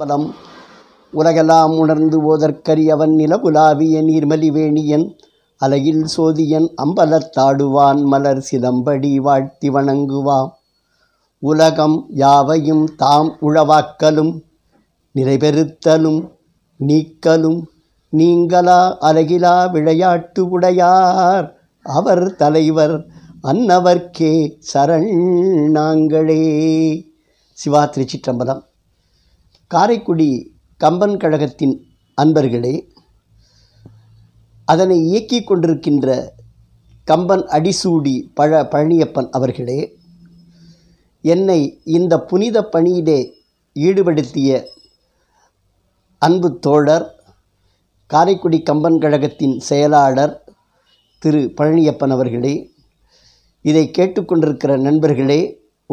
பலம் உலகெல்லாம் உணர்ந்து ஓதற்கரியவன் நீர்மலி நீர்மலிவேணியன் அலையில் சோதியன் அம்பலத்தாடுவான் மலர் சிலம்படி வாழ்த்தி வணங்குவாம் உலகம் யாவையும் தாம் உழவாக்கலும் நிறைபெறுத்தலும் நீக்கலும் நீங்களா அலகிலா விளையாட்டு உடையார் அவர் தலைவர் அன்னவர்க்கே சரண் நாங்களே சிவாத்ரி சிற்றம்பலம் காரைக்குடி கம்பன் கழகத்தின் அன்பர்களே அதனை இயக்கி கொண்டிருக்கின்ற கம்பன் அடிசூடி பழ பழனியப்பன் அவர்களே என்னை இந்த புனித பணியிலே ஈடுபடுத்திய அன்பு தோழர் காரைக்குடி கம்பன் கழகத்தின் செயலாளர் திரு பழனியப்பன் அவர்களே இதை கேட்டுக்கொண்டிருக்கிற நண்பர்களே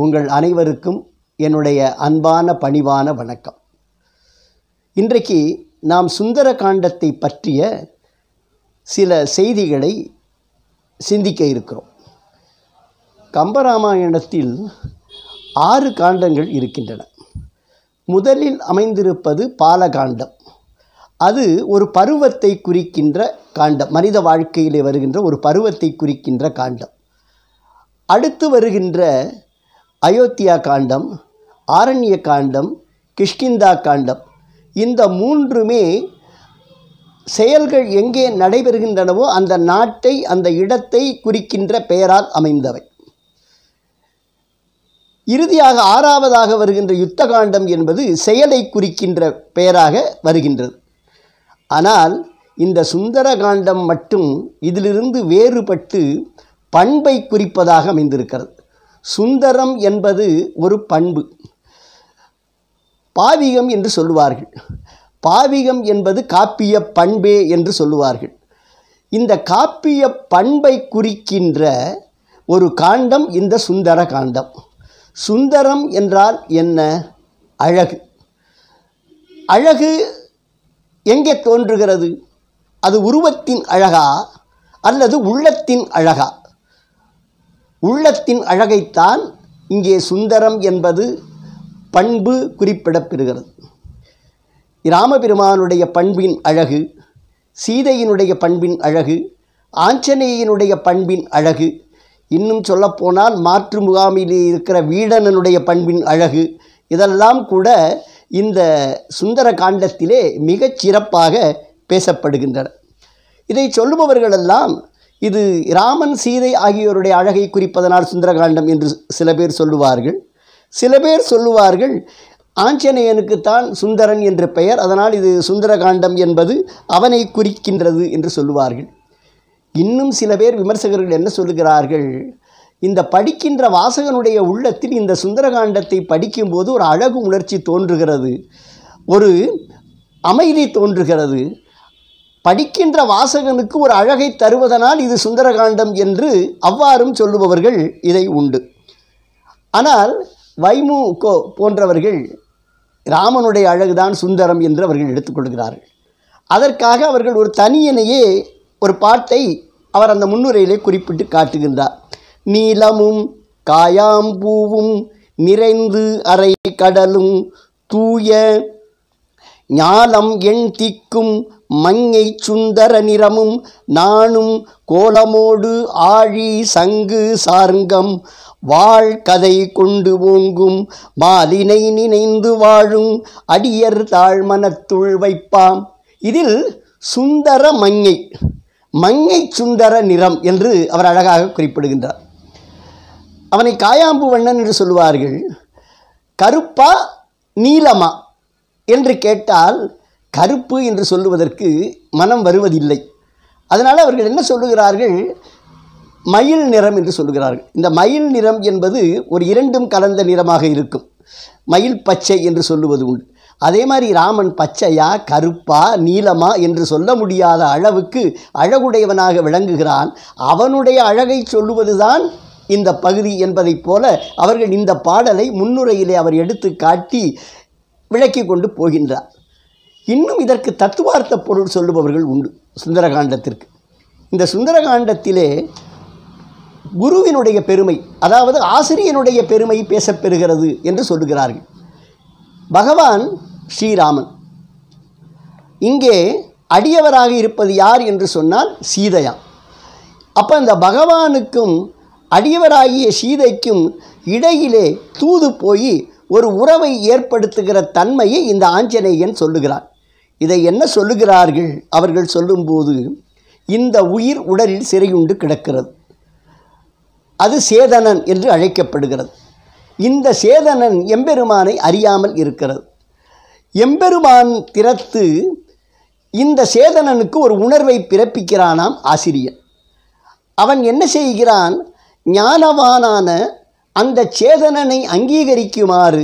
உங்கள் அனைவருக்கும் என்னுடைய அன்பான பணிவான வணக்கம் இன்றைக்கு நாம் சுந்தர காண்டத்தை பற்றிய சில செய்திகளை சிந்திக்க இருக்கிறோம் கம்பராமாயணத்தில் ஆறு காண்டங்கள் இருக்கின்றன முதலில் அமைந்திருப்பது பாலகாண்டம் அது ஒரு பருவத்தை குறிக்கின்ற காண்டம் மனித வாழ்க்கையிலே வருகின்ற ஒரு பருவத்தை குறிக்கின்ற காண்டம் அடுத்து வருகின்ற அயோத்தியா காண்டம் ஆரண்ய காண்டம் கிஷ்கிந்தா காண்டம் இந்த மூன்றுமே செயல்கள் எங்கே நடைபெறுகின்றனவோ அந்த நாட்டை அந்த இடத்தை குறிக்கின்ற பெயரால் அமைந்தவை இறுதியாக ஆறாவதாக வருகின்ற யுத்த காண்டம் என்பது செயலை குறிக்கின்ற பெயராக வருகின்றது ஆனால் இந்த சுந்தர காண்டம் மட்டும் இதிலிருந்து வேறுபட்டு பண்பை குறிப்பதாக அமைந்திருக்கிறது சுந்தரம் என்பது ஒரு பண்பு பாவிகம் என்று சொல்லுவார்கள் பாவிகம் என்பது காப்பிய பண்பே என்று சொல்லுவார்கள் இந்த காப்பிய பண்பை குறிக்கின்ற ஒரு காண்டம் இந்த சுந்தர காண்டம் சுந்தரம் என்றால் என்ன அழகு அழகு எங்கே தோன்றுகிறது அது உருவத்தின் அழகா அல்லது உள்ளத்தின் அழகா உள்ளத்தின் அழகைத்தான் இங்கே சுந்தரம் என்பது பண்பு குறிப்பிடப்பெறுகிறது ராமபெருமானுடைய பண்பின் அழகு சீதையினுடைய பண்பின் அழகு ஆஞ்சநேயனுடைய பண்பின் அழகு இன்னும் சொல்லப்போனால் மாற்று முகாமில் இருக்கிற வீடனனுடைய பண்பின் அழகு இதெல்லாம் கூட இந்த சுந்தர காண்டத்திலே மிகச் சிறப்பாக பேசப்படுகின்றன இதை சொல்லுபவர்களெல்லாம் இது ராமன் சீதை ஆகியோருடைய அழகை குறிப்பதனால் சுந்தரகாண்டம் என்று சில பேர் சொல்லுவார்கள் சில பேர் சொல்லுவார்கள் ஆஞ்சநேயனுக்குத்தான் சுந்தரன் என்ற பெயர் அதனால் இது சுந்தரகாண்டம் என்பது அவனை குறிக்கின்றது என்று சொல்லுவார்கள் இன்னும் சில பேர் விமர்சகர்கள் என்ன சொல்லுகிறார்கள் இந்த படிக்கின்ற வாசகனுடைய உள்ளத்தில் இந்த சுந்தரகாண்டத்தை படிக்கும்போது ஒரு அழகு உணர்ச்சி தோன்றுகிறது ஒரு அமைதி தோன்றுகிறது படிக்கின்ற வாசகனுக்கு ஒரு அழகை தருவதனால் இது சுந்தரகாண்டம் என்று அவ்வாறும் சொல்லுபவர்கள் இதை உண்டு ஆனால் வைமு கோ போன்றவர்கள் ராமனுடைய அழகுதான் சுந்தரம் என்று அவர்கள் எடுத்துக்கொள்கிறார்கள் அதற்காக அவர்கள் ஒரு தனியனையே ஒரு பாட்டை அவர் அந்த முன்னுரையிலே குறிப்பிட்டு காட்டுகின்றார் நீலமும் காயாம்பூவும் நிறைந்து அரை கடலும் தூய ஞானம் எண் திக்கும் மங்கை சுந்தர நிறமும் நானும் கோலமோடு ஆழி சங்கு சாருங்கம் வாழ்கதை கொண்டு ஓங்கும் மாலினை நினைந்து வாழும் அடியர் தாழ்மனத்துள் வைப்பாம் இதில் சுந்தர மங்கை மங்கை சுந்தர நிறம் என்று அவர் அழகாக குறிப்பிடுகின்றார் அவனை காயாம்பு வண்ணன் என்று சொல்லுவார்கள் கருப்பா நீலமா என்று கேட்டால் கருப்பு என்று சொல்லுவதற்கு மனம் வருவதில்லை அதனால் அவர்கள் என்ன சொல்லுகிறார்கள் மயில் நிறம் என்று சொல்லுகிறார்கள் இந்த மயில் நிறம் என்பது ஒரு இரண்டும் கலந்த நிறமாக இருக்கும் மயில் பச்சை என்று சொல்லுவது உண்டு அதே மாதிரி ராமன் பச்சையா கருப்பா நீலமா என்று சொல்ல முடியாத அளவுக்கு அழகுடையவனாக விளங்குகிறான் அவனுடைய அழகை சொல்லுவதுதான் இந்த பகுதி என்பதைப் போல அவர்கள் இந்த பாடலை முன்னுரையிலே அவர் எடுத்து காட்டி விளக்கி கொண்டு போகின்றார் இன்னும் இதற்கு தத்துவார்த்த பொருள் சொல்லுபவர்கள் உண்டு சுந்தரகாண்டத்திற்கு இந்த சுந்தரகாண்டத்திலே குருவினுடைய பெருமை அதாவது ஆசிரியனுடைய பெருமை பேசப்பெறுகிறது என்று சொல்லுகிறார்கள் பகவான் ஸ்ரீராமன் இங்கே அடியவராக இருப்பது யார் என்று சொன்னால் சீதையா அப்போ அந்த பகவானுக்கும் அடியவராகிய சீதைக்கும் இடையிலே தூது போய் ஒரு உறவை ஏற்படுத்துகிற தன்மையை இந்த ஆஞ்சநேயன் சொல்லுகிறார் இதை என்ன சொல்லுகிறார்கள் அவர்கள் சொல்லும்போது இந்த உயிர் உடலில் சிறையுண்டு கிடக்கிறது அது சேதனன் என்று அழைக்கப்படுகிறது இந்த சேதனன் எம்பெருமானை அறியாமல் இருக்கிறது எம்பெருமான் திறத்து இந்த சேதனனுக்கு ஒரு உணர்வை பிறப்பிக்கிறானாம் ஆசிரியர் அவன் என்ன செய்கிறான் ஞானவானான அந்த சேதனனை அங்கீகரிக்குமாறு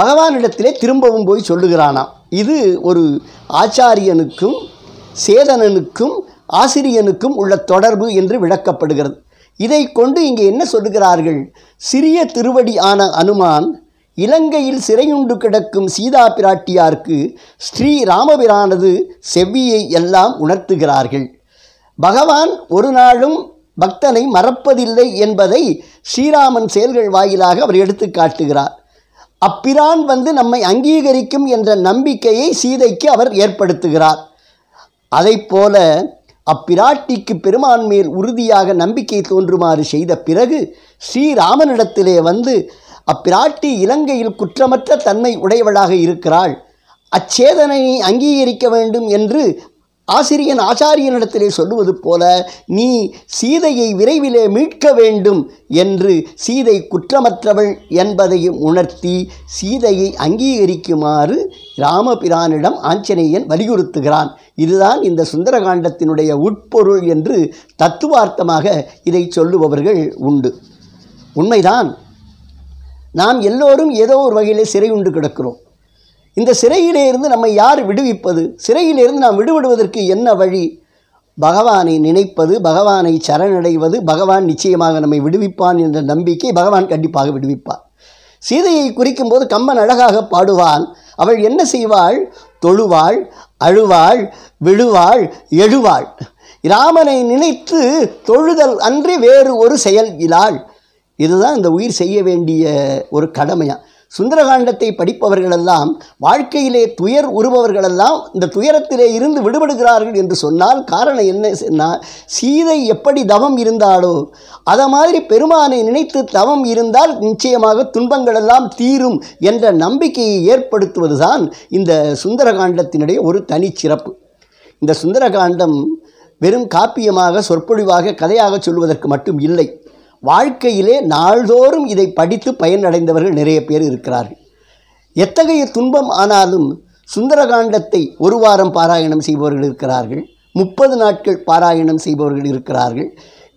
பகவானிடத்திலே திரும்பவும் போய் சொல்லுகிறானாம் இது ஒரு ஆச்சாரியனுக்கும் சேதனனுக்கும் ஆசிரியனுக்கும் உள்ள தொடர்பு என்று விளக்கப்படுகிறது இதை கொண்டு இங்கே என்ன சொல்லுகிறார்கள் சிறிய திருவடி ஆன அனுமான் இலங்கையில் சிறையுண்டு கிடக்கும் சீதா பிராட்டியாருக்கு ஸ்ரீ ராமபிரானது செவ்வியை எல்லாம் உணர்த்துகிறார்கள் பகவான் ஒரு நாளும் பக்தனை மறப்பதில்லை என்பதை ஸ்ரீராமன் செயல்கள் வாயிலாக அவர் எடுத்து காட்டுகிறார் அப்பிரான் வந்து நம்மை அங்கீகரிக்கும் என்ற நம்பிக்கையை சீதைக்கு அவர் ஏற்படுத்துகிறார் அதை போல அப்பிராட்டிக்கு பெருமான் மேல் உறுதியாக நம்பிக்கை தோன்றுமாறு செய்த பிறகு ஸ்ரீராமனிடத்திலே வந்து அப்பிராட்டி இலங்கையில் குற்றமற்ற தன்மை உடையவளாக இருக்கிறாள் அச்சேதனையை அங்கீகரிக்க வேண்டும் என்று ஆசிரியன் ஆச்சாரியனிடத்திலே சொல்லுவது போல நீ சீதையை விரைவிலே மீட்க வேண்டும் என்று சீதை குற்றமற்றவள் என்பதையும் உணர்த்தி சீதையை அங்கீகரிக்குமாறு ராமபிரானிடம் ஆஞ்சநேயன் வலியுறுத்துகிறான் இதுதான் இந்த சுந்தரகாண்டத்தினுடைய உட்பொருள் என்று தத்துவார்த்தமாக இதை சொல்லுபவர்கள் உண்டு உண்மைதான் நாம் எல்லோரும் ஏதோ ஒரு வகையில் சிறை உண்டு கிடக்கிறோம் இந்த சிறையிலே இருந்து நம்மை யார் விடுவிப்பது சிறையிலிருந்து நாம் விடுபடுவதற்கு என்ன வழி பகவானை நினைப்பது பகவானை சரணடைவது பகவான் நிச்சயமாக நம்மை விடுவிப்பான் என்ற நம்பிக்கை பகவான் கண்டிப்பாக விடுவிப்பார் சீதையை குறிக்கும் போது கம்பன் அழகாக பாடுவான் அவள் என்ன செய்வாள் தொழுவாள் அழுவாள் விழுவாள் எழுவாள் ராமனை நினைத்து தொழுதல் அன்றி வேறு ஒரு செயல் இலாள் இதுதான் இந்த உயிர் செய்ய வேண்டிய ஒரு கடமையாக சுந்தரகாண்டத்தை படிப்பவர்களெல்லாம் வாழ்க்கையிலே துயர் உருபவர்களெல்லாம் இந்த துயரத்திலே இருந்து விடுபடுகிறார்கள் என்று சொன்னால் காரணம் என்ன சீதை எப்படி தவம் இருந்தாலோ அதை மாதிரி பெருமானை நினைத்து தவம் இருந்தால் நிச்சயமாக துன்பங்களெல்லாம் தீரும் என்ற நம்பிக்கையை ஏற்படுத்துவதுதான் இந்த சுந்தரகாண்டத்தினுடைய ஒரு தனிச்சிறப்பு இந்த சுந்தரகாண்டம் வெறும் காப்பியமாக சொற்பொழிவாக கதையாக சொல்வதற்கு மட்டும் இல்லை வாழ்க்கையிலே நாள்தோறும் இதை படித்து பயனடைந்தவர்கள் நிறைய பேர் இருக்கிறார்கள் எத்தகைய துன்பம் ஆனாலும் சுந்தரகாண்டத்தை ஒரு வாரம் பாராயணம் செய்பவர்கள் இருக்கிறார்கள் முப்பது நாட்கள் பாராயணம் செய்பவர்கள் இருக்கிறார்கள்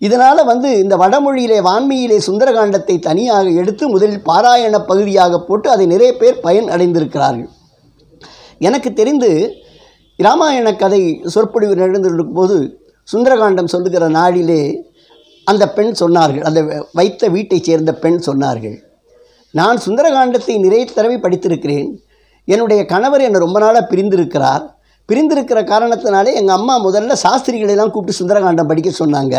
இதனால் வந்து இந்த வடமொழியிலே வான்மையிலே சுந்தரகாண்டத்தை தனியாக எடுத்து முதலில் பாராயண பகுதியாக போட்டு அதை நிறைய பேர் பயன் அடைந்திருக்கிறார்கள் எனக்கு தெரிந்து ராமாயண கதை சொற்பொழிவு நடந்திருக்கும் போது சுந்தரகாண்டம் சொல்லுகிற நாளிலே அந்த பெண் சொன்னார்கள் அந்த வைத்த வீட்டைச் சேர்ந்த பெண் சொன்னார்கள் நான் சுந்தரகாண்டத்தை நிறைய தடவை படித்திருக்கிறேன் என்னுடைய கணவர் என்னை ரொம்ப நாளாக பிரிந்திருக்கிறார் பிரிந்திருக்கிற காரணத்தினாலே எங்கள் அம்மா முதல்ல சாஸ்திரிகளெல்லாம் கூப்பிட்டு சுந்தரகாண்டம் படிக்க சொன்னாங்க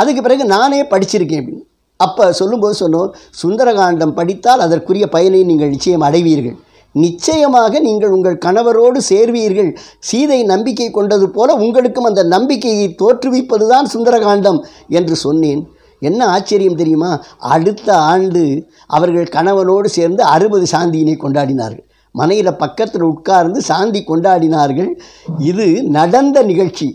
அதுக்கு பிறகு நானே படிச்சிருக்கேன் அப்படின்னு அப்போ சொல்லும்போது சொன்னோம் சுந்தரகாண்டம் படித்தால் அதற்குரிய பயனை நீங்கள் நிச்சயம் அடைவீர்கள் நிச்சயமாக நீங்கள் உங்கள் கணவரோடு சேர்வீர்கள் சீதை நம்பிக்கை கொண்டது போல உங்களுக்கும் அந்த நம்பிக்கையை தோற்றுவிப்பதுதான் சுந்தரகாண்டம் என்று சொன்னேன் என்ன ஆச்சரியம் தெரியுமா அடுத்த ஆண்டு அவர்கள் கணவனோடு சேர்ந்து அறுபது சாந்தியினை கொண்டாடினார்கள் மனையில் பக்கத்தில் உட்கார்ந்து சாந்தி கொண்டாடினார்கள் இது நடந்த நிகழ்ச்சி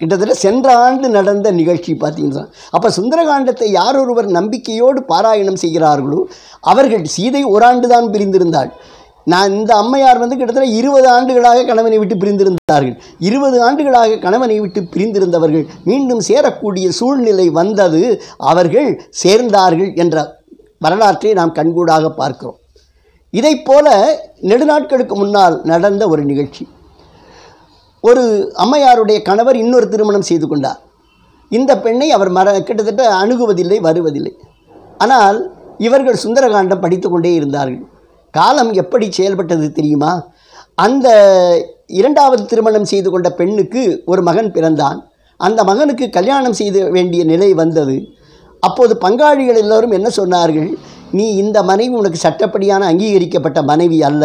கிட்டத்தட்ட சென்ற ஆண்டு நடந்த நிகழ்ச்சி பார்த்தீங்கன்னா அப்போ சுந்தரகாண்டத்தை யார் ஒருவர் நம்பிக்கையோடு பாராயணம் செய்கிறார்களோ அவர்கள் சீதை ஓராண்டு தான் பிரிந்திருந்தாள் நான் இந்த அம்மையார் வந்து கிட்டத்தட்ட இருபது ஆண்டுகளாக கணவனை விட்டு பிரிந்திருந்தார்கள் இருபது ஆண்டுகளாக கணவனை விட்டு பிரிந்திருந்தவர்கள் மீண்டும் சேரக்கூடிய சூழ்நிலை வந்தது அவர்கள் சேர்ந்தார்கள் என்ற வரலாற்றை நாம் கண்கூடாக பார்க்கிறோம் போல நெடுநாட்களுக்கு முன்னால் நடந்த ஒரு நிகழ்ச்சி ஒரு அம்மையாருடைய கணவர் இன்னொரு திருமணம் செய்து கொண்டார் இந்த பெண்ணை அவர் மர கிட்டத்தட்ட அணுகுவதில்லை வருவதில்லை ஆனால் இவர்கள் சுந்தரகாண்டம் படித்து கொண்டே இருந்தார்கள் காலம் எப்படி செயல்பட்டது தெரியுமா அந்த இரண்டாவது திருமணம் செய்து கொண்ட பெண்ணுக்கு ஒரு மகன் பிறந்தான் அந்த மகனுக்கு கல்யாணம் செய்த வேண்டிய நிலை வந்தது அப்போது பங்காளிகள் எல்லோரும் என்ன சொன்னார்கள் நீ இந்த மனைவி உனக்கு சட்டப்படியான அங்கீகரிக்கப்பட்ட மனைவி அல்ல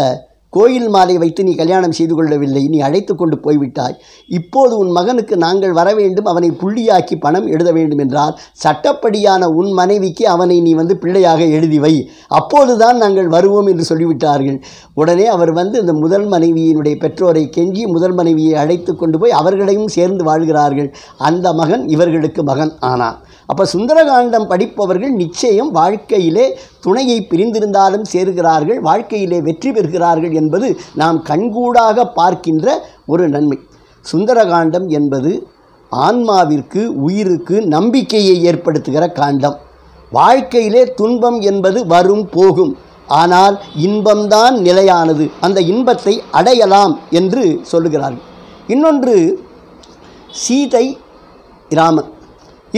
கோயில் மாலை வைத்து நீ கல்யாணம் செய்து கொள்ளவில்லை நீ அழைத்து கொண்டு போய்விட்டாய் இப்போது உன் மகனுக்கு நாங்கள் வர வேண்டும் அவனை புள்ளியாக்கி பணம் எழுத வேண்டும் என்றால் சட்டப்படியான உன் மனைவிக்கு அவனை நீ வந்து பிள்ளையாக எழுதி வை அப்போதுதான் நாங்கள் வருவோம் என்று சொல்லிவிட்டார்கள் உடனே அவர் வந்து இந்த முதல் மனைவியினுடைய பெற்றோரை கெஞ்சி முதல் மனைவியை அழைத்து கொண்டு போய் அவர்களையும் சேர்ந்து வாழ்கிறார்கள் அந்த மகன் இவர்களுக்கு மகன் ஆனான் அப்போ சுந்தரகாண்டம் படிப்பவர்கள் நிச்சயம் வாழ்க்கையிலே துணையை பிரிந்திருந்தாலும் சேர்கிறார்கள் வாழ்க்கையிலே வெற்றி பெறுகிறார்கள் என்பது நாம் கண்கூடாக பார்க்கின்ற ஒரு நன்மை சுந்தரகாண்டம் என்பது ஆன்மாவிற்கு உயிருக்கு நம்பிக்கையை ஏற்படுத்துகிற காண்டம் வாழ்க்கையிலே துன்பம் என்பது வரும் போகும் ஆனால் இன்பம்தான் நிலையானது அந்த இன்பத்தை அடையலாம் என்று சொல்லுகிறார்கள் இன்னொன்று சீதை ராமன்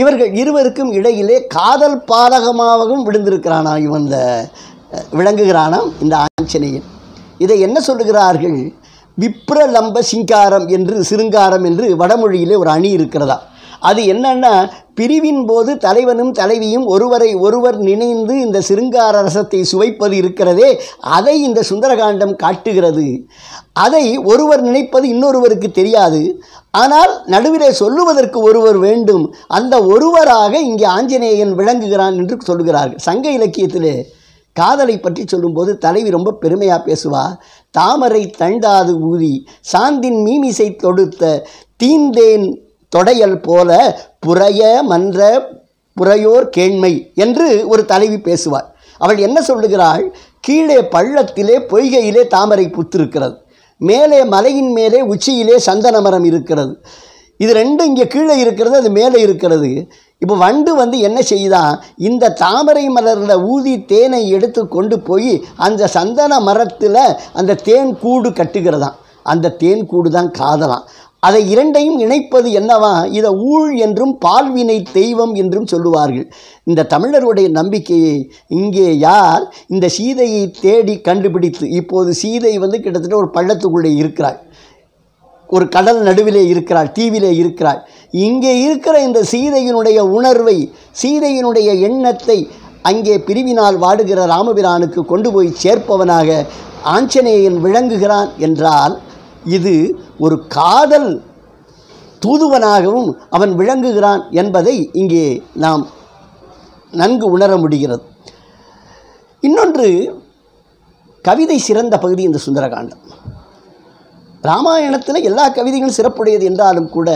இவர்கள் இருவருக்கும் இடையிலே காதல் பாதகமாகவும் விழுந்திருக்கிறானா இவன் இந்த விளங்குகிறானாம் இந்த ஆஞ்சனையில் இதை என்ன சொல்லுகிறார்கள் விப்ரலம்ப சிங்காரம் என்று சிருங்காரம் என்று வடமொழியிலே ஒரு அணி இருக்கிறதா அது என்னன்னா பிரிவின் போது தலைவனும் தலைவியும் ஒருவரை ஒருவர் நினைந்து இந்த சிருங்கார ரசத்தை சுவைப்பது இருக்கிறதே அதை இந்த சுந்தரகாண்டம் காட்டுகிறது அதை ஒருவர் நினைப்பது இன்னொருவருக்கு தெரியாது ஆனால் நடுவிலே சொல்லுவதற்கு ஒருவர் வேண்டும் அந்த ஒருவராக இங்கே ஆஞ்சநேயன் விளங்குகிறான் என்று சொல்கிறார்கள் சங்க இலக்கியத்திலே காதலை பற்றி சொல்லும்போது தலைவி ரொம்ப பெருமையாக பேசுவா தாமரை தண்டாது ஊதி சாந்தின் மீமிசை தொடுத்த தீந்தேன் தொடையல் போல புறைய மன்ற புறையோர் கேண்மை என்று ஒரு தலைவி பேசுவார் அவள் என்ன சொல்லுகிறாள் கீழே பள்ளத்திலே பொய்கையிலே தாமரை புத்திருக்கிறது மேலே மலையின் மேலே உச்சியிலே சந்தன மரம் இருக்கிறது இது ரெண்டும் இங்கே கீழே இருக்கிறது அது மேலே இருக்கிறது இப்போ வண்டு வந்து என்ன செய்தா இந்த தாமரை மலரில் ஊதி தேனை எடுத்து கொண்டு போய் அந்த சந்தன மரத்தில் அந்த தேன் கூடு கட்டுகிறதான் அந்த தேன் கூடு தான் காதலாம் அதை இரண்டையும் இணைப்பது என்னவா இதை ஊழ் என்றும் பால்வினை தெய்வம் என்றும் சொல்லுவார்கள் இந்த தமிழருடைய நம்பிக்கையை இங்கே யார் இந்த சீதையை தேடி கண்டுபிடித்து இப்போது சீதை வந்து கிட்டத்தட்ட ஒரு பள்ளத்துக்குள்ளே இருக்கிறாள் ஒரு கடல் நடுவிலே இருக்கிறாள் தீவிலே இருக்கிறாள் இங்கே இருக்கிற இந்த சீதையினுடைய உணர்வை சீதையினுடைய எண்ணத்தை அங்கே பிரிவினால் வாடுகிற ராமபிரானுக்கு கொண்டு போய் சேர்ப்பவனாக ஆஞ்சநேயன் விளங்குகிறான் என்றால் இது ஒரு காதல் தூதுவனாகவும் அவன் விளங்குகிறான் என்பதை இங்கே நாம் நன்கு உணர முடிகிறது இன்னொன்று கவிதை சிறந்த பகுதி இந்த சுந்தரகாண்டம் ராமாயணத்தில் எல்லா கவிதைகளும் சிறப்புடையது என்றாலும் கூட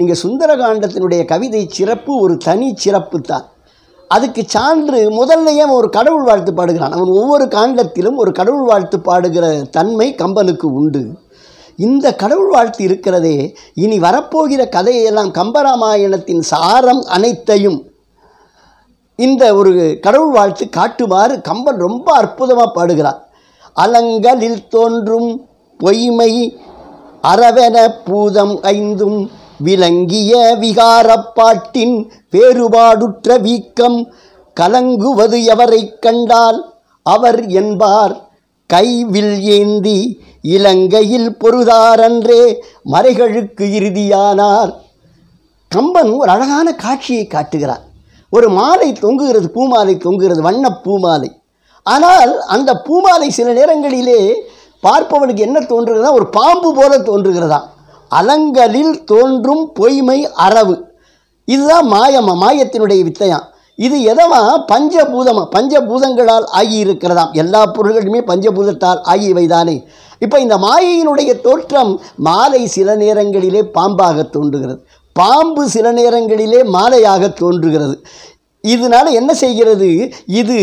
நீங்கள் சுந்தரகாண்டத்தினுடைய கவிதை சிறப்பு ஒரு தனி சிறப்பு தான் அதுக்கு சான்று முதல்லையே ஒரு கடவுள் வாழ்த்து பாடுகிறான் அவன் ஒவ்வொரு காண்டத்திலும் ஒரு கடவுள் வாழ்த்து பாடுகிற தன்மை கம்பனுக்கு உண்டு இந்த கடவுள் வாழ்த்து இருக்கிறதே இனி வரப்போகிற கதையெல்லாம் கம்பராமாயணத்தின் சாரம் அனைத்தையும் இந்த ஒரு கடவுள் வாழ்த்து காட்டுமாறு கம்பன் ரொம்ப அற்புதமாக பாடுகிறார் அலங்கலில் தோன்றும் பொய்மை அறவென பூதம் ஐந்தும் விளங்கிய விகாரப்பாட்டின் வேறுபாடுற்ற வீக்கம் கலங்குவது எவரை கண்டால் அவர் என்பார் கைவில் ஏந்தி இலங்கையில் பொருதாரன்றே மறைகளுக்கு இறுதியானார் கம்பன் ஒரு அழகான காட்சியை காட்டுகிறார் ஒரு மாலை தொங்குகிறது பூமாலை தொங்குகிறது வண்ண பூமாலை ஆனால் அந்த பூமாலை சில நேரங்களிலே பார்ப்பவனுக்கு என்ன தோன்றுகிறதா ஒரு பாம்பு போல தோன்றுகிறதா அலங்களில் தோன்றும் பொய்மை அறவு இதுதான் மாயமா மாயத்தினுடைய வித்தையாம் இது எதவா பஞ்சபூதமா பஞ்சபூதங்களால் ஆகியிருக்கிறதாம் எல்லா பொருள்களுமே பஞ்சபூதத்தால் ஆகியவைதானே இப்போ இந்த மாயையினுடைய தோற்றம் மாலை சில நேரங்களிலே பாம்பாக தோன்றுகிறது பாம்பு சில நேரங்களிலே மாலையாக தோன்றுகிறது இதனால் என்ன செய்கிறது இது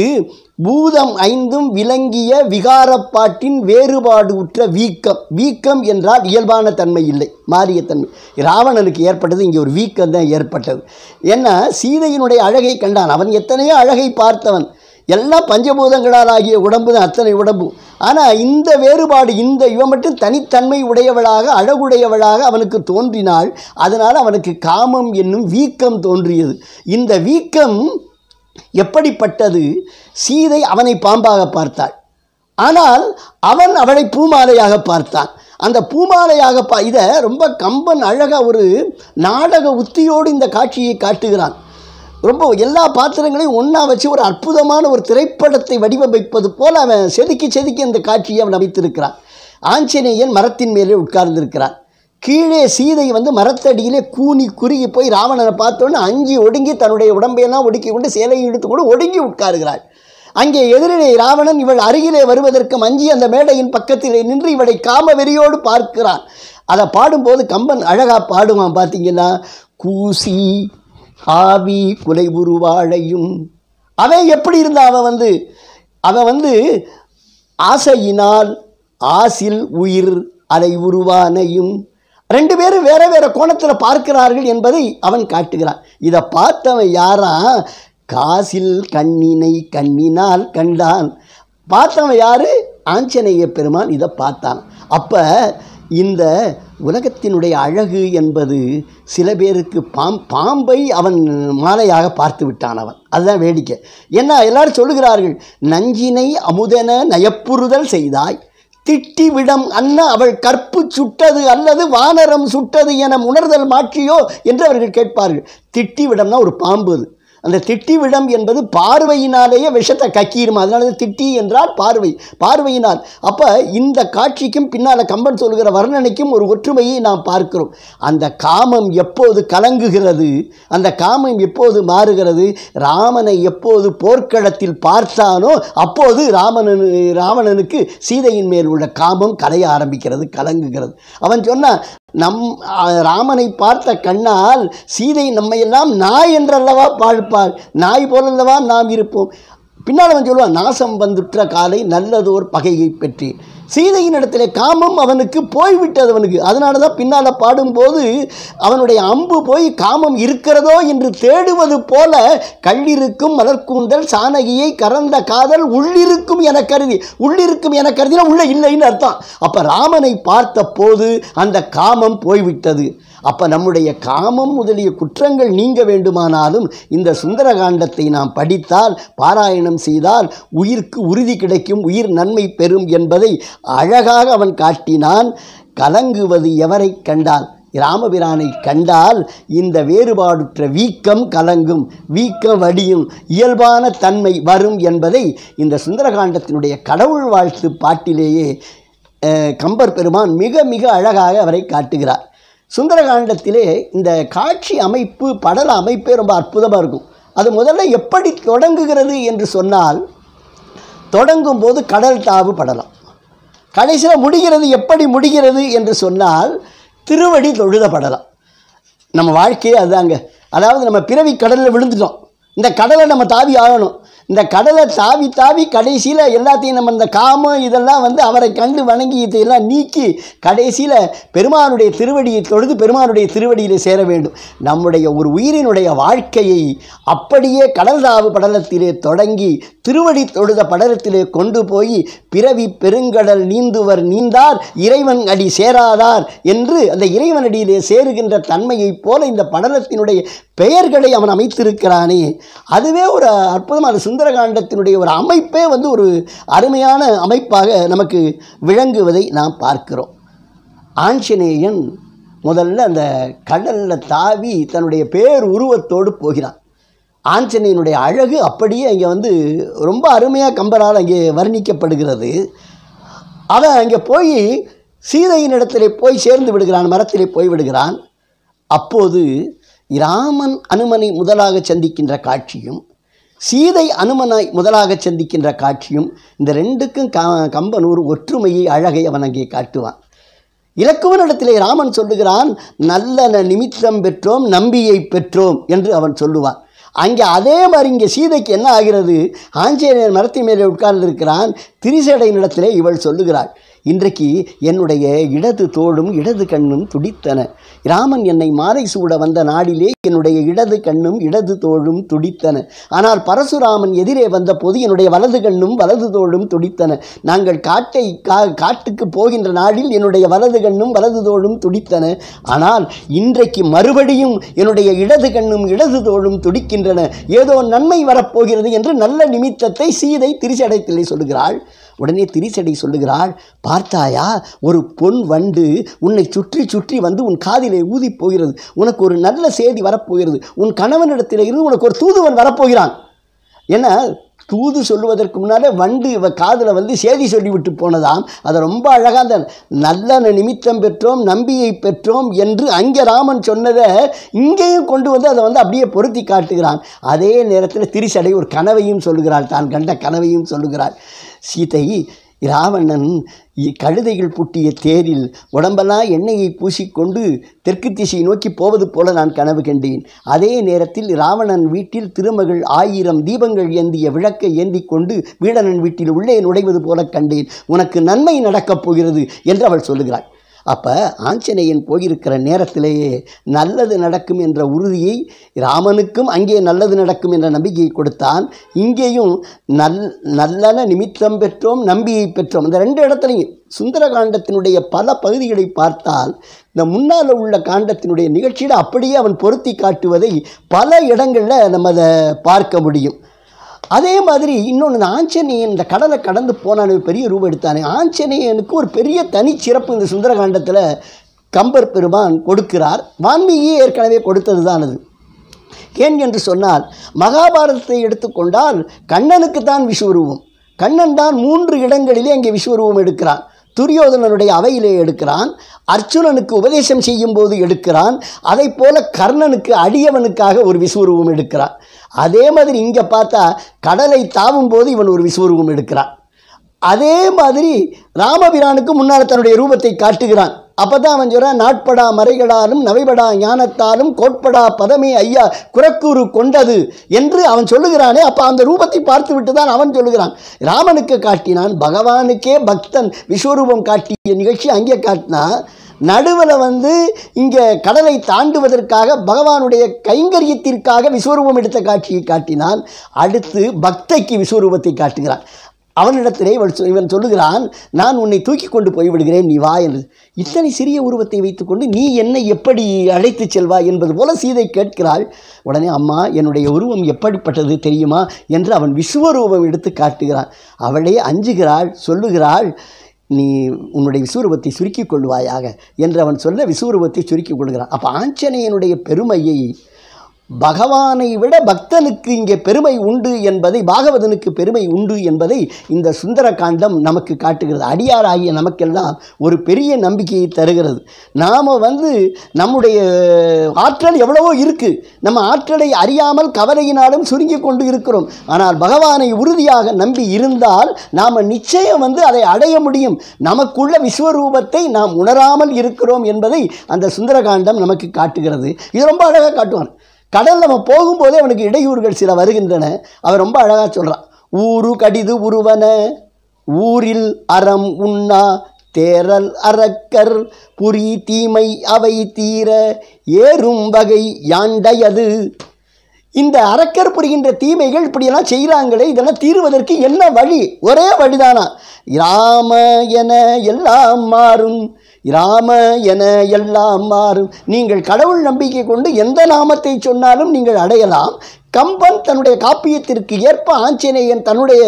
பூதம் ஐந்தும் விளங்கிய விகாரப்பாட்டின் வேறுபாடு உற்ற வீக்கம் வீக்கம் என்றால் இயல்பான தன்மை இல்லை மாறிய தன்மை ராவணனுக்கு ஏற்பட்டது இங்கே ஒரு வீக்கம் தான் ஏற்பட்டது ஏன்னா சீதையினுடைய அழகை கண்டான் அவன் எத்தனையோ அழகை பார்த்தவன் எல்லாம் பஞ்சபூதங்களால் ஆகிய உடம்பு தான் அத்தனை உடம்பு ஆனால் இந்த வேறுபாடு இந்த இவன் மட்டும் தனித்தன்மை உடையவளாக அழகுடையவளாக அவனுக்கு தோன்றினாள் அதனால் அவனுக்கு காமம் என்னும் வீக்கம் தோன்றியது இந்த வீக்கம் எப்படிப்பட்டது சீதை அவனை பாம்பாக பார்த்தாள் ஆனால் அவன் அவளை பூமாலையாக பார்த்தான் அந்த பூமாலையாக பா இதை ரொம்ப கம்பன் அழகாக ஒரு நாடக உத்தியோடு இந்த காட்சியை காட்டுகிறான் ரொம்ப எல்லா பாத்திரங்களையும் ஒன்றா வச்சு ஒரு அற்புதமான ஒரு திரைப்படத்தை வடிவமைப்பது போல் அவன் செதுக்கி செதுக்கி அந்த காட்சியை அவன் அமைத்திருக்கிறான் ஆஞ்சநேயன் மரத்தின் மேலே உட்கார்ந்திருக்கிறான் கீழே சீதை வந்து மரத்தடியிலே கூனி குறுகி போய் ராவணனை பார்த்தோன்னே அஞ்சு ஒடுங்கி தன்னுடைய உடம்பையெல்லாம் ஒடுக்கி கொண்டு சேலையை எடுத்துக்கொண்டு ஒடுங்கி உட்காருகிறாள் அங்கே எதிரிலே ராவணன் இவள் அருகிலே வருவதற்கு மஞ்சி அந்த மேடையின் பக்கத்திலே நின்று இவளை காம வெறியோடு பார்க்கிறான் அதை பாடும்போது கம்பன் அழகாக பாடுவான் பார்த்தீங்கன்னா கூசி ஆவி குலை உருவாழையும் அவன் எப்படி இருந்தா அவன் வந்து அவன் வந்து ஆசையினால் ஆசில் உயிர் அலை உருவானையும் ரெண்டு பேரும் வேற வேற கோணத்தில் பார்க்கிறார்கள் என்பதை அவன் காட்டுகிறான் இதை பார்த்தவன் யாரா காசில் கண்ணினை கண்ணினால் கண்டான் பார்த்தவன் யாரு ஆஞ்சநேய பெருமான் இதை பார்த்தான் அப்போ இந்த உலகத்தினுடைய அழகு என்பது சில பேருக்கு பாம் பாம்பை அவன் மாலையாக பார்த்து விட்டான் அவன் அதுதான் வேடிக்கை ஏன்னா எல்லாரும் சொல்லுகிறார்கள் நஞ்சினை அமுதன நயப்புறுதல் செய்தாய் திட்டிவிடம் அன்ன அவள் கற்பு சுட்டது அல்லது வானரம் சுட்டது என உணர்தல் மாற்றியோ என்று அவர்கள் கேட்பார்கள் திட்டிவிடம்னா ஒரு பாம்பு அது அந்த திட்டி விடம் என்பது பார்வையினாலேயே விஷத்தை கக்கிரும் அதனால திட்டி என்றால் பார்வை பார்வையினால் அப்போ இந்த காட்சிக்கும் பின்னால் கம்பன் சொல்கிற வர்ணனைக்கும் ஒரு ஒற்றுமையை நாம் பார்க்கிறோம் அந்த காமம் எப்போது கலங்குகிறது அந்த காமம் எப்போது மாறுகிறது ராமனை எப்போது போர்க்களத்தில் பார்த்தானோ அப்போது ராமனு ராவணனுக்கு சீதையின் மேல் உள்ள காமம் கலைய ஆரம்பிக்கிறது கலங்குகிறது அவன் சொன்னான் நம் ராமனை பார்த்த கண்ணால் சீதை நம்மையெல்லாம் நாய் என்றல்லவா பார்ப்பாள் நாய் போலல்லவா நாம் இருப்போம் பின்னால் வந்து சொல்லுவான் நாசம் வந்துற்ற காலை நல்லதோர் பகையை பெற்றேன் சீதையின் இடத்துல காமம் அவனுக்கு போய்விட்டது அவனுக்கு அதனால தான் பின்னால் பாடும்போது அவனுடைய அம்பு போய் காமம் இருக்கிறதோ என்று தேடுவது போல கண்ணிருக்கும் மலர்கூந்தல் சாணகியை கறந்த காதல் உள்ளிருக்கும் என கருதி உள்ளிருக்கும் என கருதினா உள்ளே இல்லைன்னு அர்த்தம் அப்போ ராமனை பார்த்த போது அந்த காமம் போய்விட்டது அப்போ நம்முடைய காமம் முதலிய குற்றங்கள் நீங்க வேண்டுமானாலும் இந்த சுந்தரகாண்டத்தை நாம் படித்தால் பாராயணம் செய்தால் உயிருக்கு உறுதி கிடைக்கும் உயிர் நன்மை பெறும் என்பதை அழகாக அவன் காட்டினான் கலங்குவது எவரை கண்டால் ராமபிரானை கண்டால் இந்த வேறுபாடுற்ற வீக்கம் கலங்கும் வீக்கம் வடியும் இயல்பான தன்மை வரும் என்பதை இந்த சுந்தரகாண்டத்தினுடைய கடவுள் வாழ்த்து பாட்டிலேயே கம்பர் பெருமான் மிக மிக அழகாக அவரை காட்டுகிறார் சுந்தரகாண்டத்திலே இந்த காட்சி அமைப்பு படல அமைப்பே ரொம்ப அற்புதமாக இருக்கும் அது முதல்ல எப்படி தொடங்குகிறது என்று சொன்னால் தொடங்கும் போது கடல் தாவு படலாம் கடைசியில் முடிகிறது எப்படி முடிகிறது என்று சொன்னால் திருவடி தொழுத படலாம் நம்ம வாழ்க்கையே அதுதாங்க அதாவது நம்ம பிறவி கடலில் விழுந்துட்டோம் இந்த கடலை நம்ம தாவி ஆகணும் இந்த கடலை தாவி தாவி கடைசியில் எல்லாத்தையும் நம்ம இந்த காமம் இதெல்லாம் வந்து அவரை கண்டு வணங்கி இதெல்லாம் நீக்கி கடைசியில் பெருமானுடைய திருவடியை தொழுது பெருமானுடைய திருவடியில் சேர வேண்டும் நம்முடைய ஒரு உயிரினுடைய வாழ்க்கையை அப்படியே கடல் தாவு படலத்திலே தொடங்கி திருவடி தொழுத படலத்திலே கொண்டு போய் பிறவி பெருங்கடல் நீந்துவர் நீந்தார் இறைவன் அடி சேராதார் என்று அந்த இறைவனடியிலே சேருகின்ற தன்மையைப் போல இந்த படலத்தினுடைய பெயர்களை அவன் அமைத்திருக்கிறானே அதுவே ஒரு அற்புதமாக சுந்தரகாண்டத்தினுடைய ஒரு அமைப்பே வந்து ஒரு அருமையான அமைப்பாக நமக்கு விளங்குவதை நாம் பார்க்கிறோம் ஆஞ்சநேயன் முதல்ல அந்த கடலில் தாவி தன்னுடைய பேர் உருவத்தோடு போகிறான் ஆஞ்சநேயனுடைய அழகு அப்படியே இங்கே வந்து ரொம்ப அருமையாக கம்பரால் அங்கே வர்ணிக்கப்படுகிறது அவன் அங்கே போய் சீதையின் இடத்துல போய் சேர்ந்து விடுகிறான் மரத்திலே போய் விடுகிறான் அப்போது ராமன் அனுமனை முதலாக சந்திக்கின்ற காட்சியும் சீதை அனுமனாய் முதலாக சந்திக்கின்ற காட்சியும் இந்த ரெண்டுக்கும் க கம்பனூர் ஒற்றுமையை அழகை அவன் அங்கே காட்டுவான் இலக்குவனிடத்திலே ராமன் சொல்லுகிறான் நல்ல நிமித்தம் பெற்றோம் நம்பியை பெற்றோம் என்று அவன் சொல்லுவான் அங்கே அதே மாதிரி இங்கே சீதைக்கு என்ன ஆகிறது ஆஞ்சநேயர் மரத்தின் மேலே உட்கார்ந்திருக்கிறான் திரிசடையினிடத்திலே இவள் சொல்லுகிறாள் இன்றைக்கு என்னுடைய இடது தோளும் இடது கண்ணும் துடித்தன ராமன் என்னை மாலை சூட வந்த நாடிலே என்னுடைய இடது கண்ணும் இடது தோளும் துடித்தன ஆனால் பரசுராமன் எதிரே வந்தபோது என்னுடைய வலது கண்ணும் வலது தோளும் துடித்தன நாங்கள் காட்டை கா காட்டுக்கு போகின்ற நாளில் என்னுடைய வலது கண்ணும் வலது தோளும் துடித்தன ஆனால் இன்றைக்கு மறுபடியும் என்னுடைய இடது கண்ணும் இடது தோளும் துடிக்கின்றன ஏதோ நன்மை வரப்போகிறது என்று நல்ல நிமித்தத்தை சீதை திருச்சடைத்திலே சொல்கிறாள் உடனே திரிசடை சொல்லுகிறாள் பார்த்தாயா ஒரு பொன் வண்டு உன்னை சுற்றி சுற்றி வந்து உன் காதிலே ஊதி போகிறது உனக்கு ஒரு நல்ல செய்தி வரப்போகிறது உன் கணவனிடத்தில் இருந்து உனக்கு ஒரு தூதுவன் வரப்போகிறான் ஏன்னா தூது சொல்லுவதற்கு முன்னாலே வண்டு இவ காதில் வந்து செய்தி சொல்லிவிட்டு போனதாம் அதை ரொம்ப அழகாக அந்த நல்ல நிமித்தம் பெற்றோம் நம்பியை பெற்றோம் என்று அங்கே ராமன் சொன்னதை இங்கேயும் கொண்டு வந்து அதை வந்து அப்படியே பொருத்தி காட்டுகிறான் அதே நேரத்தில் திரிசடை ஒரு கனவையும் சொல்லுகிறாள் தான் கண்ட கனவையும் சொல்லுகிறாள் சீதை ராவணன் கழுதைகள் பூட்டிய தேரில் உடம்பெல்லாம் எண்ணெயை பூசிக்கொண்டு தெற்கு திசையை நோக்கி போவது போல நான் கனவு கண்டேன் அதே நேரத்தில் ராவணன் வீட்டில் திருமகள் ஆயிரம் தீபங்கள் ஏந்திய விளக்கை ஏந்தி கொண்டு வீடனன் வீட்டில் உள்ளே நுழைவது போல கண்டேன் உனக்கு நன்மை நடக்கப் போகிறது என்று அவள் சொல்லுகிறாள் அப்போ ஆஞ்சநேயன் போயிருக்கிற நேரத்திலேயே நல்லது நடக்கும் என்ற உறுதியை ராமனுக்கும் அங்கே நல்லது நடக்கும் என்ற நம்பிக்கையை கொடுத்தான் இங்கேயும் நல் நல்லன நிமித்தம் பெற்றோம் நம்பியை பெற்றோம் இந்த ரெண்டு இடத்துலையும் சுந்தரகாண்டத்தினுடைய பல பகுதிகளை பார்த்தால் இந்த முன்னால் உள்ள காண்டத்தினுடைய நிகழ்ச்சியில் அப்படியே அவன் பொருத்தி காட்டுவதை பல இடங்களில் நம்ம அதை பார்க்க முடியும் அதே மாதிரி இன்னொன்று இந்த ஆஞ்சநேயன் இந்த கடலை கடந்து போனானு பெரிய ரூபம் எடுத்தானே ஆஞ்சநேயனுக்கு ஒரு பெரிய தனி சிறப்பு இந்த சுந்தரகாண்டத்தில் கம்பர் பெருமான் கொடுக்கிறார் வான்மீகியே ஏற்கனவே கொடுத்தது தான் அது ஏன் என்று சொன்னால் மகாபாரதத்தை எடுத்துக்கொண்டால் கண்ணனுக்கு தான் விஸ்வரூபம் கண்ணன் தான் மூன்று இடங்களிலே அங்கே விஸ்வரூபம் எடுக்கிறான் துரியோதனனுடைய அவையிலே எடுக்கிறான் அர்ஜுனனுக்கு உபதேசம் செய்யும் போது எடுக்கிறான் அதை போல கர்ணனுக்கு அடியவனுக்காக ஒரு விஸ்வரூபம் எடுக்கிறான் அதே மாதிரி இங்கே பார்த்தா கடலை தாவும் போது இவன் ஒரு விஸ்வரூபம் எடுக்கிறான் அதே மாதிரி ராமபிரானுக்கு முன்னால் தன்னுடைய ரூபத்தை காட்டுகிறான் அப்போ தான் அவன் சொல்கிறான் நாட்படா மறைகளாலும் நவைபடா ஞானத்தாலும் கோட்படா பதமே ஐயா குரக்கூறு கொண்டது என்று அவன் சொல்லுகிறானே அப்போ அந்த ரூபத்தை பார்த்து விட்டு தான் அவன் சொல்லுகிறான் ராமனுக்கு காட்டினான் பகவானுக்கே பக்தன் விஸ்வரூபம் காட்டிய நிகழ்ச்சி அங்கே காட்டினான் நடுவில் வந்து இங்கே கடலை தாண்டுவதற்காக பகவானுடைய கைங்கரியத்திற்காக விஸ்வரூபம் எடுத்த காட்சியை காட்டினான் அடுத்து பக்தைக்கு விஸ்வரூபத்தை காட்டுகிறான் அவனிடத்திலே இவன் இவன் சொல்லுகிறான் நான் உன்னை தூக்கி கொண்டு போய்விடுகிறேன் நீ வா என்று இத்தனை சிறிய உருவத்தை வைத்துக்கொண்டு நீ என்னை எப்படி அழைத்து செல்வாய் என்பது போல சீதை கேட்கிறாள் உடனே அம்மா என்னுடைய உருவம் எப்படிப்பட்டது தெரியுமா என்று அவன் விஸ்வரூபம் எடுத்து காட்டுகிறான் அவளே அஞ்சுகிறாள் சொல்லுகிறாள் நீ உன்னுடைய விசுவரூபத்தை சுருக்கிக் கொள்வாயாக என்று அவன் சொல்ல விசுவரூபத்தை சுருக்கிக் கொள்கிறான் அப்போ ஆஞ்சநேயனுடைய பெருமையை பகவானை விட பக்தனுக்கு இங்கே பெருமை உண்டு என்பதை பாகவதனுக்கு பெருமை உண்டு என்பதை இந்த சுந்தர காண்டம் நமக்கு காட்டுகிறது அடியார் ஆகிய நமக்கெல்லாம் ஒரு பெரிய நம்பிக்கையை தருகிறது நாம் வந்து நம்முடைய ஆற்றல் எவ்வளவோ இருக்குது நம்ம ஆற்றலை அறியாமல் கவலையினாலும் சுருங்கி கொண்டு இருக்கிறோம் ஆனால் பகவானை உறுதியாக நம்பி இருந்தால் நாம் நிச்சயம் வந்து அதை அடைய முடியும் நமக்குள்ள விஸ்வரூபத்தை நாம் உணராமல் இருக்கிறோம் என்பதை அந்த சுந்தரகாண்டம் நமக்கு காட்டுகிறது இது ரொம்ப அழகாக காட்டுவான் கடல் நம்ம போகும்போதே அவனுக்கு இடையூறுகள் சில வருகின்றன அவன் ரொம்ப அழகாக சொல்கிறான் ஊரு கடிது உருவன ஊரில் அறம் உண்ணா தேரல் அறக்கர் புரி தீமை அவை தீர ஏறும் வகை யாண்டையது இந்த அறக்கர் புரிகின்ற தீமைகள் இப்படியெல்லாம் செய்கிறாங்களே இதெல்லாம் தீர்வதற்கு என்ன வழி ஒரே வழிதானா ராம என எல்லாம் மாறும் ராம என எல்லாம் மாறும் நீங்கள் கடவுள் நம்பிக்கை கொண்டு எந்த நாமத்தை சொன்னாலும் நீங்கள் அடையலாம் கம்பன் தன்னுடைய காப்பியத்திற்கு ஏற்ப ஆஞ்சநேயன் தன்னுடைய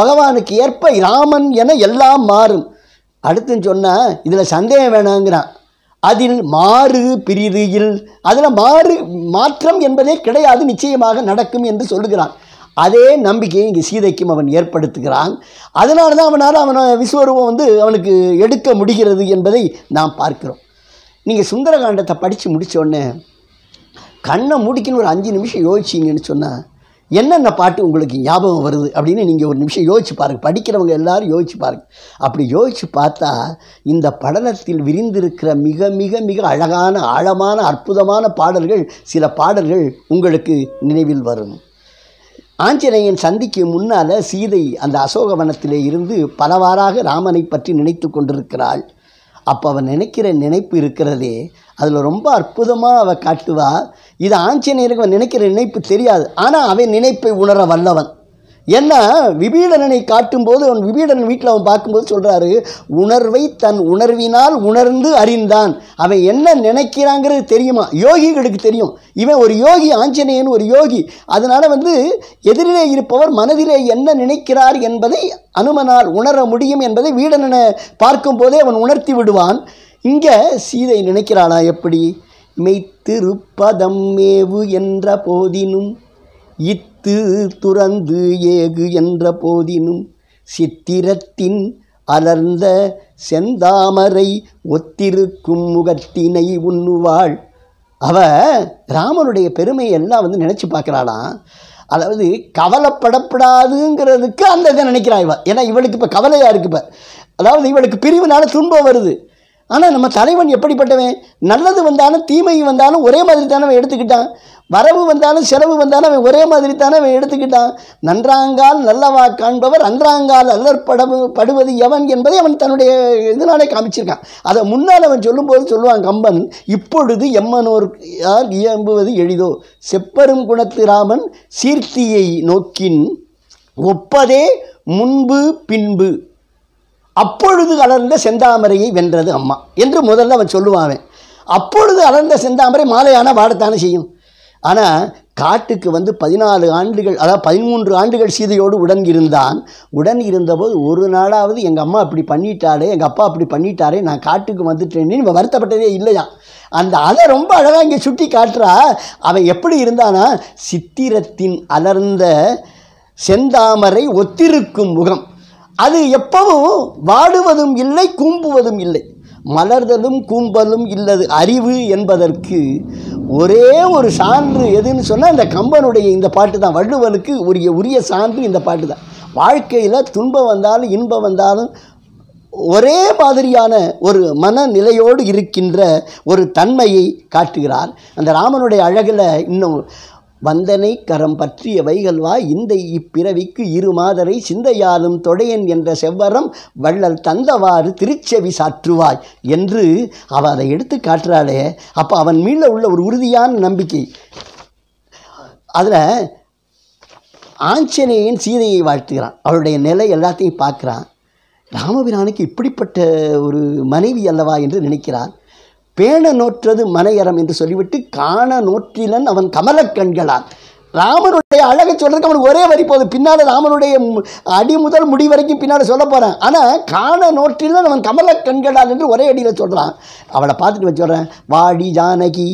பகவானுக்கு ஏற்ப ராமன் என எல்லாம் மாறும் அடுத்துன்னு சொன்னால் இதில் சந்தேகம் வேணாங்கிறான் அதில் மாறு பிரிதியில் அதில் மாறு மாற்றம் என்பதே கிடையாது நிச்சயமாக நடக்கும் என்று சொல்லுகிறான் அதே நம்பிக்கையை இங்கே சீதைக்கும் அவன் ஏற்படுத்துகிறான் அதனால தான் அவனால் அவனை விஸ்வரூபம் வந்து அவனுக்கு எடுக்க முடிகிறது என்பதை நாம் பார்க்கிறோம் நீங்கள் சுந்தரகாண்டத்தை படித்து முடித்தோடனே கண்ணை முடிக்கணும் ஒரு அஞ்சு நிமிஷம் யோசிச்சிங்கன்னு சொன்னால் என்னென்ன பாட்டு உங்களுக்கு ஞாபகம் வருது அப்படின்னு நீங்கள் ஒரு நிமிஷம் யோசிச்சு பாருங்கள் படிக்கிறவங்க எல்லாரும் யோசிச்சு பாருங்கள் அப்படி யோசிச்சு பார்த்தா இந்த படலத்தில் விரிந்திருக்கிற மிக மிக மிக அழகான ஆழமான அற்புதமான பாடல்கள் சில பாடல்கள் உங்களுக்கு நினைவில் வரும் ஆஞ்சநேயன் சந்திக்கு முன்னால் சீதை அந்த அசோகவனத்திலே இருந்து பலவாறாக ராமனை பற்றி நினைத்து கொண்டிருக்கிறாள் அப்போ அவன் நினைக்கிற நினைப்பு இருக்கிறதே அதில் ரொம்ப அற்புதமாக அவள் காட்டுவா இது ஆஞ்சநேயருக்கு அவன் நினைக்கிற நினைப்பு தெரியாது ஆனால் அவன் நினைப்பை உணர வல்லவன் ஏன்னா விபீடனனை காட்டும்போது அவன் விபீடனன் வீட்டில் அவன் பார்க்கும்போது சொல்கிறாரு உணர்வை தன் உணர்வினால் உணர்ந்து அறிந்தான் அவன் என்ன நினைக்கிறாங்கிறது தெரியுமா யோகிகளுக்கு தெரியும் இவன் ஒரு யோகி ஆஞ்சநேயன் ஒரு யோகி அதனால் வந்து எதிரிலே இருப்பவர் மனதிலே என்ன நினைக்கிறார் என்பதை அனுமனால் உணர முடியும் என்பதை வீடனனை பார்க்கும்போதே அவன் உணர்த்தி விடுவான் இங்கே சீதை நினைக்கிறாளா எப்படி மெய்த்திருப்பதம் மேவு என்ற போதினும் இத்து துறந்து ஏகு என்ற போதினும் சித்திரத்தின் அலர்ந்த செந்தாமரை ஒத்திருக்கும் முகத்தினை உண்ணுவாள் அவ ராமனுடைய பெருமையை எல்லாம் வந்து நினச்சி பார்க்குறாளாம் அதாவது கவலைப்படப்படாதுங்கிறதுக்கு அந்த இதை நினைக்கிறா இவ ஏன்னா இவளுக்கு இப்போ கவலையாக இருக்கு இப்போ அதாவது இவளுக்கு பிரிவுனால துன்பம் வருது ஆனால் நம்ம தலைவன் எப்படிப்பட்டவன் நல்லது வந்தாலும் தீமை வந்தாலும் ஒரே மாதிரி தானே அவன் எடுத்துக்கிட்டான் வரவு வந்தாலும் செலவு வந்தாலும் அவன் ஒரே மாதிரி தானே அவன் எடுத்துக்கிட்டான் நன்றாங்கால் நல்லவா காண்பவர் அன்றாங்கால் அல்லற்படவு படுவது எவன் என்பதை அவன் தன்னுடைய இதனாலே காமிச்சிருக்கான் அதை முன்னால் அவன் சொல்லும்போது சொல்லுவான் கம்பன் இப்பொழுது எம்மனோர் யார் இயம்புவது எளிதோ செப்பரும் குணத்து ராமன் சீர்த்தியை நோக்கின் ஒப்பதே முன்பு பின்பு அப்பொழுது அலர்ந்த செந்தாமரையை வென்றது அம்மா என்று முதல்ல அவன் சொல்லுவான் அப்பொழுது அலர்ந்த செந்தாமரை மாலையான வாடத்தானே செய்யும் ஆனால் காட்டுக்கு வந்து பதினாலு ஆண்டுகள் அதாவது பதிமூன்று ஆண்டுகள் சீதையோடு உடன் இருந்தான் உடன் இருந்தபோது ஒரு நாளாவது எங்கள் அம்மா அப்படி பண்ணிட்டாரே எங்கள் அப்பா அப்படி பண்ணிட்டாரே நான் காட்டுக்கு வந்துட்டேன்னு இவன் வருத்தப்பட்டதே இல்லையா அந்த அலை ரொம்ப அழகாக இங்கே சுட்டி காட்டுறா அவன் எப்படி இருந்தானா சித்திரத்தின் அலர்ந்த செந்தாமரை ஒத்திருக்கும் முகம் அது எப்பவும் வாடுவதும் இல்லை கூம்புவதும் இல்லை மலர்தலும் கூம்பலும் இல்லது அறிவு என்பதற்கு ஒரே ஒரு சான்று எதுன்னு சொன்னால் இந்த கம்பனுடைய இந்த பாட்டு தான் வள்ளுவனுக்கு உரிய உரிய சான்று இந்த பாட்டு தான் வாழ்க்கையில் துன்பம் வந்தாலும் இன்பம் வந்தாலும் ஒரே மாதிரியான ஒரு மனநிலையோடு இருக்கின்ற ஒரு தன்மையை காட்டுகிறார் அந்த ராமனுடைய அழகில் இன்னும் வந்தனை கரம் பற்றிய வைகல்வா இந்த இப்பிறவிக்கு இரு மாதரை சிந்தையாலும் தொடையன் என்ற செவ்வரம் வள்ளல் தந்தவாறு திருச்செவி சாற்றுவாய் என்று அவள் அதை எடுத்து காட்டுறாளே அப்போ அவன் மீள உள்ள ஒரு உறுதியான நம்பிக்கை அதில் ஆஞ்சனேயன் சீதையை வாழ்த்துகிறான் அவளுடைய நிலை எல்லாத்தையும் பார்க்குறான் ராமபிரானுக்கு இப்படிப்பட்ட ஒரு மனைவி அல்லவா என்று நினைக்கிறான் பேண நோற்றது மனையறம் என்று சொல்லிவிட்டு காண நோற்றிலன் அவன் கமல கண்களால் ராமனுடைய அழகை சொல்கிறதுக்கு அவன் ஒரே வரி போகுது பின்னால் ராமனுடைய அடி முதல் முடி வரைக்கும் பின்னால் சொல்ல போகிறேன் ஆனால் காண நோற்றில் அவன் கமல கண்களால் என்று ஒரே அடியில் சொல்கிறான் அவளை பார்த்துட்டு வச்சு சொல்கிறேன் வாடி ஜானகி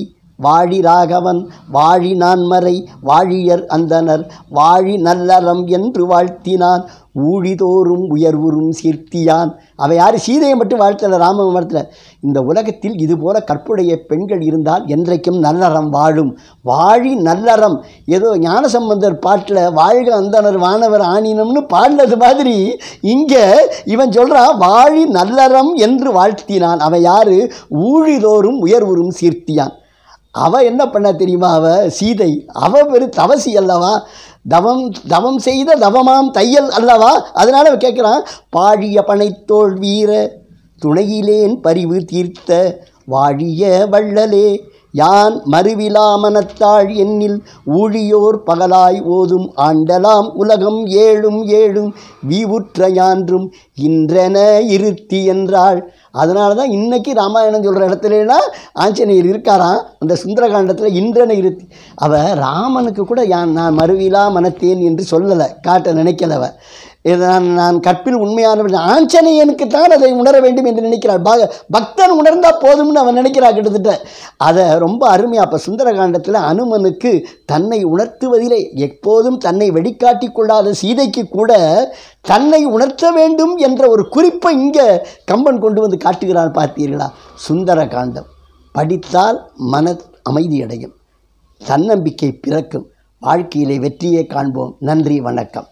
வாழி ராகவன் வாழி நான்மறை வாழியர் அந்தனர் வாழி நல்லறம் என்று வாழ்த்தினான் ஊழிதோறும் உயர்வுறும் சீர்த்தியான் அவள் யார் சீதையை மட்டும் வாழ்த்தலை ராம வாழ்த்தல இந்த உலகத்தில் இதுபோல கற்புடைய பெண்கள் இருந்தால் என்றைக்கும் நல்லறம் வாழும் வாழி நல்லறம் ஏதோ ஞானசம்பந்தர் பாட்டில் வாழ்க அந்தனர் வானவர் ஆனினம்னு பாடினது மாதிரி இங்கே இவன் சொல்கிறான் வாழி நல்லறம் என்று வாழ்த்தினான் அவை யார் ஊழிதோறும் உயர்வுறும் சீர்த்தியான் அவள் என்ன பண்ண தெரியுமா அவள் சீதை அவள் பெரு தவசி அல்லவா தவம் தவம் செய்த தவமாம் தையல் அல்லவா அதனால் அவன் கேட்குறான் பாழிய பனைத்தோல் வீர துணையிலேன் பரிவு தீர்த்த வாழிய வள்ளலே யான் மறுவிலாமனத்தாள் என்னில் ஊழியோர் பகலாய் ஓதும் ஆண்டலாம் உலகம் ஏழும் ஏழும் வீவுற்ற யான்றும் இன்றென இருத்தி என்றாள் அதனால தான் இன்னைக்கு ராமாயணம் சொல்கிற இடத்துலலாம் ஆஞ்சநேயர் இருக்காராம் அந்த சுந்தரகாண்டத்தில் இன்றென இருத்தி அவள் ராமனுக்கு கூட யான் நான் மறுவிலா மனத்தேன் என்று சொல்லலை காட்ட நினைக்கலவ நான் நான் கற்பில் உண்மையானவன் ஆஞ்சநேயனுக்கு தான் அதை உணர வேண்டும் என்று நினைக்கிறார் பாக பக்தன் உணர்ந்தால் போதும்னு அவன் நினைக்கிறாள் கிட்டத்தட்ட அதை ரொம்ப அருமையாக அப்போ சுந்தரகாண்டத்தில் அனுமனுக்கு தன்னை உணர்த்துவதிலே எப்போதும் தன்னை வெடிக்காட்டி கொள்ளாத சீதைக்கு கூட தன்னை உணர்த்த வேண்டும் என்ற ஒரு குறிப்பை இங்கே கம்பன் கொண்டு வந்து காட்டுகிறான் பார்த்தீர்களா சுந்தர காண்டம் படித்தால் மன அமைதியடையும் தன்னம்பிக்கை பிறக்கும் வாழ்க்கையிலே வெற்றியை காண்போம் நன்றி வணக்கம்